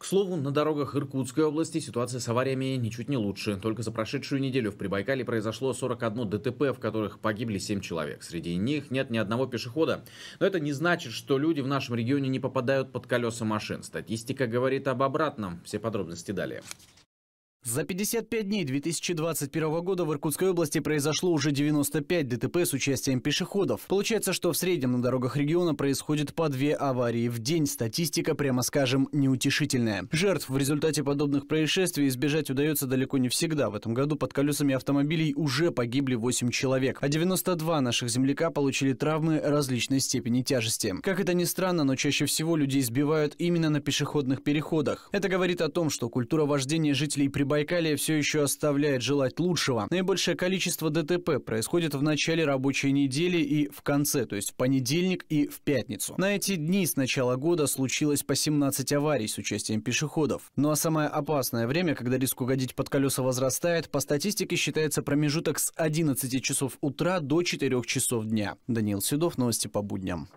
К слову, на дорогах Иркутской области ситуация с авариями ничуть не лучше. Только за прошедшую неделю в Прибайкале произошло 41 ДТП, в которых погибли 7 человек. Среди них нет ни одного пешехода. Но это не значит, что люди в нашем регионе не попадают под колеса машин. Статистика говорит об обратном. Все подробности далее. За 55 дней 2021 года в Иркутской области произошло уже 95 ДТП с участием пешеходов. Получается, что в среднем на дорогах региона происходит по две аварии в день. Статистика, прямо скажем, неутешительная. Жертв в результате подобных происшествий избежать удается далеко не всегда. В этом году под колесами автомобилей уже погибли 8 человек, а 92 наших земляка получили травмы различной степени тяжести. Как это ни странно, но чаще всего людей сбивают именно на пешеходных переходах. Это говорит о том, что культура вождения жителей прибавляется Забайкалье все еще оставляет желать лучшего. Наибольшее количество ДТП происходит в начале рабочей недели и в конце, то есть в понедельник и в пятницу. На эти дни с начала года случилось по 17 аварий с участием пешеходов. Ну а самое опасное время, когда риск угодить под колеса возрастает, по статистике считается промежуток с 11 часов утра до 4 часов дня. Даниил Седов, новости по будням.